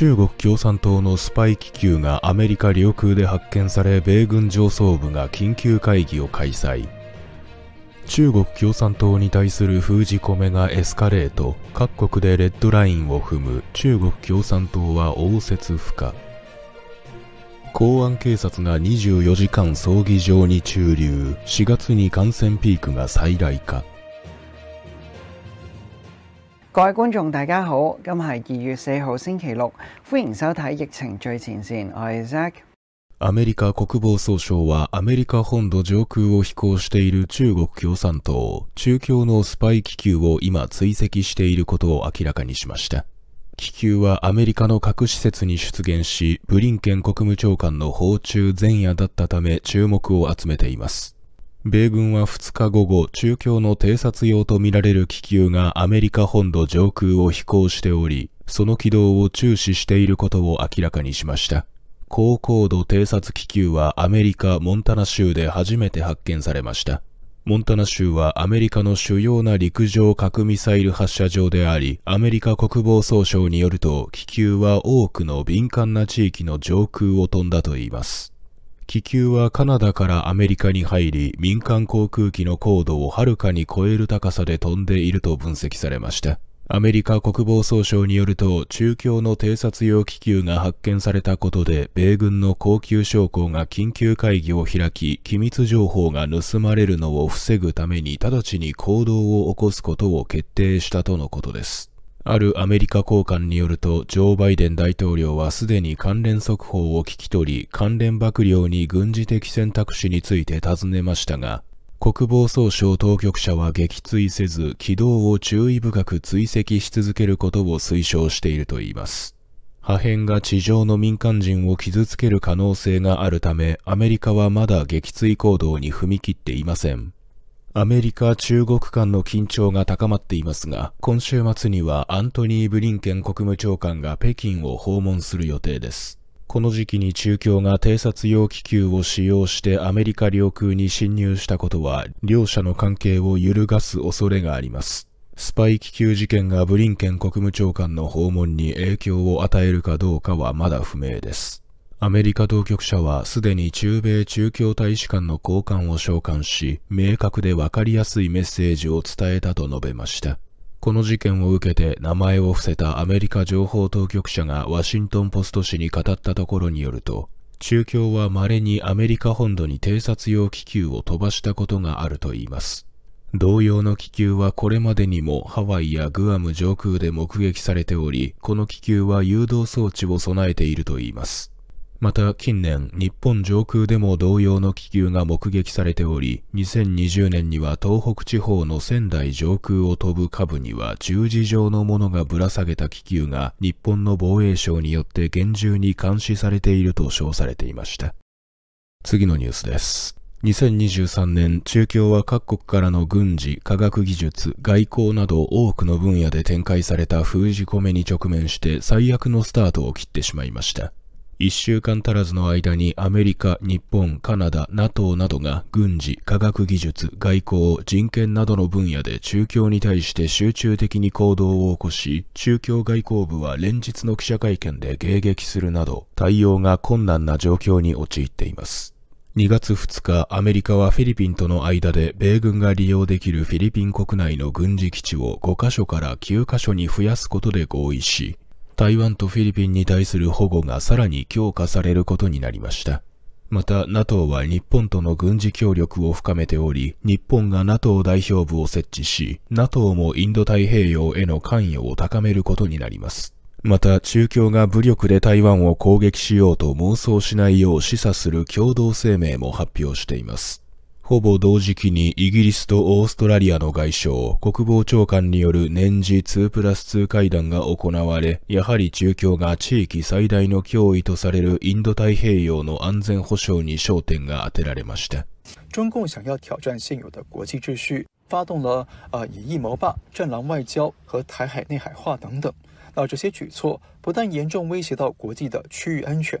中国共産党のスパイ気球がアメリカ領空で発見され米軍上層部が緊急会議を開催中国共産党に対する封じ込めがエスカレート各国でレッドラインを踏む中国共産党は応接不可公安警察が24時間葬儀場に駐留4月に感染ピークが再来化各位觀眾大家好，今係二月四號星期六，歡迎收睇《疫情最前線》，我係 Zack。アメリカ国防総省はアメリカ本土上空を飛行している中国共産党中共のスパイ気球を今追跡していることを明らかにしました。気球はアメリカの核施設に出現し、ブリンケン国務長官の訪中前夜だったため注目を集めています。米軍は2日午後、中共の偵察用とみられる気球がアメリカ本土上空を飛行しており、その軌道を注視していることを明らかにしました。高高度偵察気球はアメリカ・モンタナ州で初めて発見されました。モンタナ州はアメリカの主要な陸上核ミサイル発射場であり、アメリカ国防総省によると気球は多くの敏感な地域の上空を飛んだといいます。気球はカナダからアメリカに入り、民間航空機の高度をはるかに超える高さで飛んでいると分析されました。アメリカ国防総省によると、中共の偵察用気球が発見されたことで、米軍の高級将校が緊急会議を開き、機密情報が盗まれるのを防ぐために直ちに行動を起こすことを決定したとのことです。あるアメリカ高官によると、ジョー・バイデン大統領はすでに関連速報を聞き取り、関連幕僚に軍事的選択肢について尋ねましたが、国防総省当局者は撃墜せず、軌道を注意深く追跡し続けることを推奨しているといいます。破片が地上の民間人を傷つける可能性があるため、アメリカはまだ撃墜行動に踏み切っていません。アメリカ、中国間の緊張が高まっていますが、今週末にはアントニー・ブリンケン国務長官が北京を訪問する予定です。この時期に中共が偵察用気球を使用してアメリカ領空に侵入したことは、両者の関係を揺るがす恐れがあります。スパイ気球事件がブリンケン国務長官の訪問に影響を与えるかどうかはまだ不明です。アメリカ当局者はすでに中米中共大使館の高官を召喚し、明確で分かりやすいメッセージを伝えたと述べました。この事件を受けて名前を伏せたアメリカ情報当局者がワシントンポスト紙に語ったところによると、中共は稀にアメリカ本土に偵察用気球を飛ばしたことがあるといいます。同様の気球はこれまでにもハワイやグアム上空で目撃されており、この気球は誘導装置を備えているといいます。また近年、日本上空でも同様の気球が目撃されており、2020年には東北地方の仙台上空を飛ぶ下部には十字状のものがぶら下げた気球が日本の防衛省によって厳重に監視されていると称されていました。次のニュースです。2023年、中共は各国からの軍事、科学技術、外交など多くの分野で展開された封じ込めに直面して最悪のスタートを切ってしまいました。1週間足らずの間にアメリカ、日本、カナダ、NATO などが軍事、科学技術、外交、人権などの分野で中共に対して集中的に行動を起こし、中共外交部は連日の記者会見で迎撃するなど、対応が困難な状況に陥っています。2月2日、アメリカはフィリピンとの間で米軍が利用できるフィリピン国内の軍事基地を5カ所から9カ所に増やすことで合意し、台湾とフィリピンに対する保護がさらに強化されることになりました。また NATO は日本との軍事協力を深めており、日本が NATO 代表部を設置し、NATO もインド太平洋への関与を高めることになります。また、中共が武力で台湾を攻撃しようと妄想しないよう示唆する共同声明も発表しています。ほぼ同時期にイギリスとオーストラリアの外相、国防長官による年次2プラス2会談が行われ、やはり中共が地域最大の脅威とされるインド太平洋の安全保障に焦点が当てられました。中共想要挑战现有的国际秩序，发动了啊、呃、以疫谋霸、战狼外交和台海内海化等等。那这些举措不但严重威胁到国际的区域安全，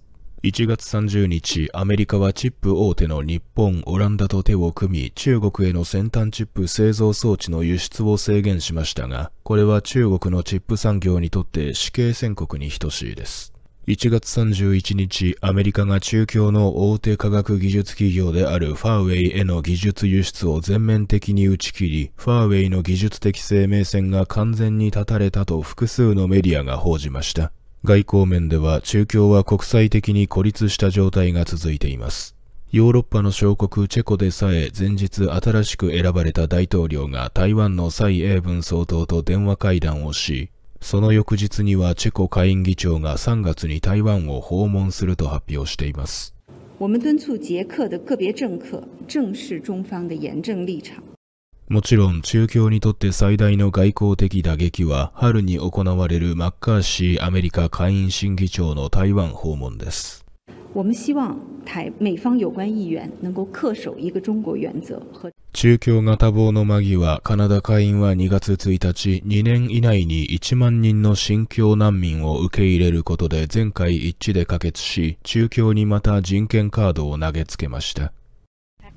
1月30日、アメリカはチップ大手の日本、オランダと手を組み、中国への先端チップ製造装置の輸出を制限しましたが、これは中国のチップ産業にとって死刑宣告に等しいです。1月31日、アメリカが中共の大手科学技術企業であるファーウェイへの技術輸出を全面的に打ち切り、ファーウェイの技術的生命線が完全に断たれたと複数のメディアが報じました。外交面では中共は国際的に孤立した状態が続いています。ヨーロッパの小国チェコでさえ前日新しく選ばれた大統領が台湾の蔡英文総統と電話会談をし、その翌日にはチェコ下院議長が3月に台湾を訪問すると発表しています。我们敦促捷克的个别政客正视中方的严正立场。もちろん中共にとって最大の外交的打撃は春に行われるマッカーシーアメリカ下院審議長の台湾訪問です。中共が多忙の間際、カナダ下院は2月1日、2年以内に1万人の新疆難民を受け入れることで全会一致で可決し、中共にまた人権カードを投げつけました。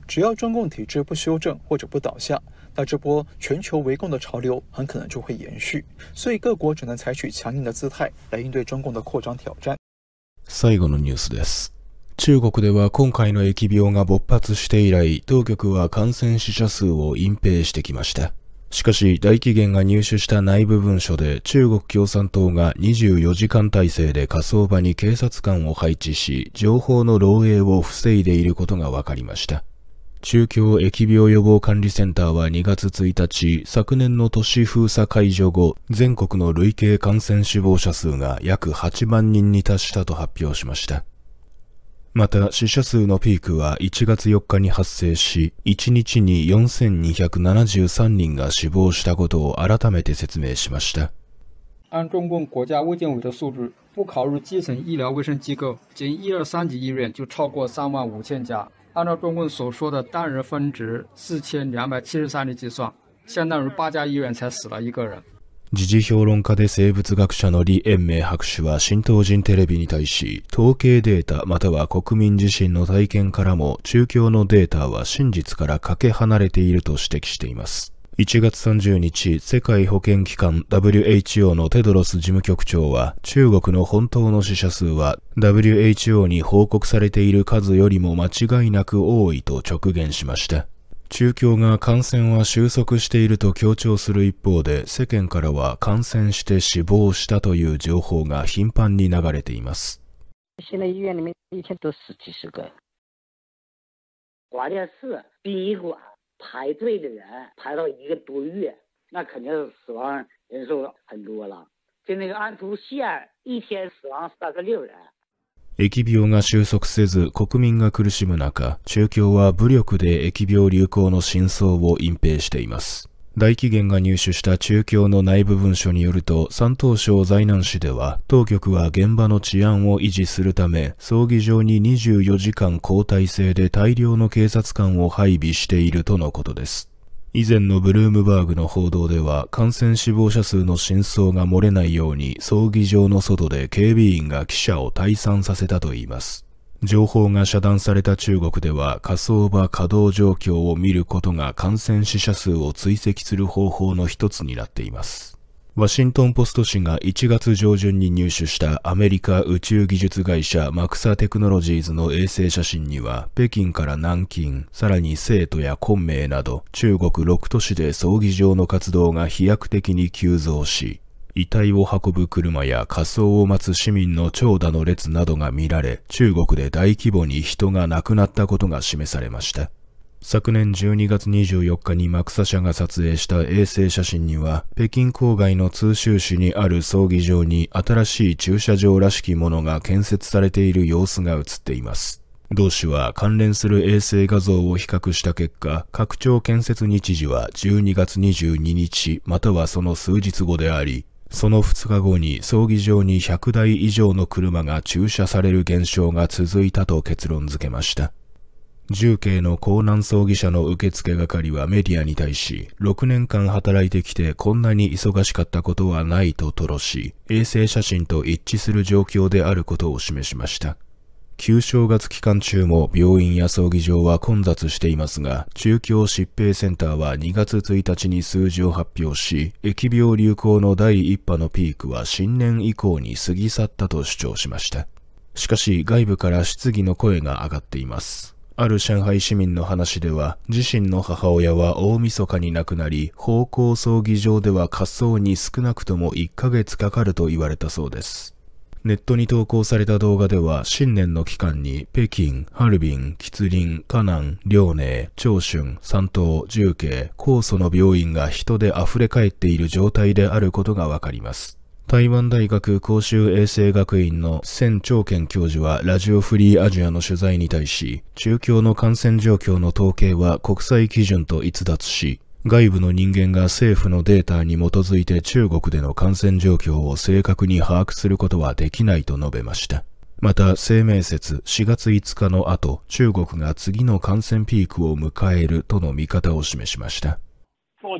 只要中共体制不修正或者不倒下，那这波全球围攻的潮流很可能就会延续，所以各国只能采取强硬的姿态来应对中共的扩张挑战。最後のニュースです。中国では今回の疫病が勃発して以来、当局は感染死者数を隠蔽してきました。しかし、大紀元が入手した内部文書で、中国共産党が24時間体制で火葬場に警察官を配置し、情報の漏洩を防いでいることが分かりました。中京疫病予防管理センターは2月1日、昨年の都市封鎖解除後、全国の累計感染死亡者数が約8万人に達したと発表しました。また、死者数のピークは1月4日に発生し、1日に4273人が死亡したことを改めて説明しました。按中共国家卫健委的数不考虑基层医疗卫生机构，仅一二三级医院就超过三万五千家，按照中共所说的单人值四千两百七十三例计算，相当于八家医院才死了一个人。時事評論家で生物学者の李延明博士は新東人テレビに対し、統計データまたは国民自身の体験からも中共のデータは真実からかけ離れていると指摘しています。1月30日、世界保健機関 WHO のテドロス事務局長は、中国の本当の死者数は WHO に報告されている数よりも間違いなく多いと直言しました。中共が感染は収束していると強調する一方で、世間からは感染して死亡したという情報が頻繁に流れています。现在医院里面一天都死几十个，殡仪馆。排队的人排到一个多月，那肯定是死亡人数很多了。就那个安图县一天死亡三十六人。疫病が収束せず国民が苦しむ中、中共は武力で疫病流行の真相を隠蔽しています。大紀元が入手した中共の内部文書によると、山東省在南市では、当局は現場の治安を維持するため、葬儀場に24時間交代制で大量の警察官を配備しているとのことです。以前のブルームバーグの報道では、感染死亡者数の真相が漏れないように、葬儀場の外で警備員が記者を退散させたといいます。情報が遮断された中国では火葬場稼働状況を見ることが感染死者数を追跡する方法の一つになっています。ワシントンポスト紙が1月上旬に入手したアメリカ宇宙技術会社マクサテクノロジーズの衛星写真には、北京から南京、さらに生徒や昆明など、中国6都市で葬儀場の活動が飛躍的に急増し、遺体を運ぶ車や火葬を待つ市民の長蛇の列などが見られ、中国で大規模に人が亡くなったことが示されました。昨年12月24日にマクサ社が撮影した衛星写真には、北京郊外の通州市にある葬儀場に新しい駐車場らしきものが建設されている様子が映っています。同市は関連する衛星画像を比較した結果、拡張建設日時は12月22日またはその数日後であり、その2日後に葬儀場に100台以上の車が駐車される現象が続いたと結論付けました。重慶の江南葬儀社の受付係はメディアに対し、6年間働いてきてこんなに忙しかったことはないと吐露し、衛星写真と一致する状況であることを示しました。旧正月期間中も病院や葬儀場は混雑していますが、中京疾病センターは2月1日に数字を発表し、疫病流行の第1波のピークは新年以降に過ぎ去ったと主張しました。しかし外部から質疑の声が上がっています。ある上海市民の話では、自身の母親は大晦日に亡くなり、方向葬儀場では滑走に少なくとも1ヶ月かかると言われたそうです。ネットに投稿された動画では、新年の期間に北京、ハルビン、吉林、河南、遼寧、長春、山東、重慶、高祖の病院が人で溢れ返っている状態であることがわかります。台湾大学公衆衛生学院の千長健教授はラジオフリーアジアの取材に対し、中共の感染状況の統計は国際基準と逸脱し、外部の人間が政府のデータに基づいて中国での感染状況を正確に把握することはできないと述べました。また、声明説4月5日の後、中国が次の感染ピークを迎えるとの見方を示しました。最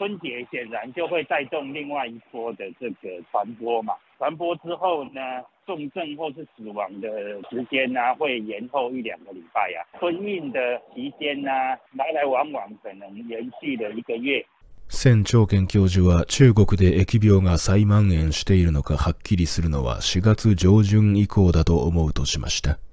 春节显然就会带动另外一波的这个传播嘛，传播之后呢，重症或是死亡的时间呢、啊，会延后一两个礼拜呀、啊。春运的期间呢、啊，来来往往可能延续了一个月。千長健教授は中国で疫病が再蔓延しているのかはっきりするのは4月上旬以降だと思うとしました。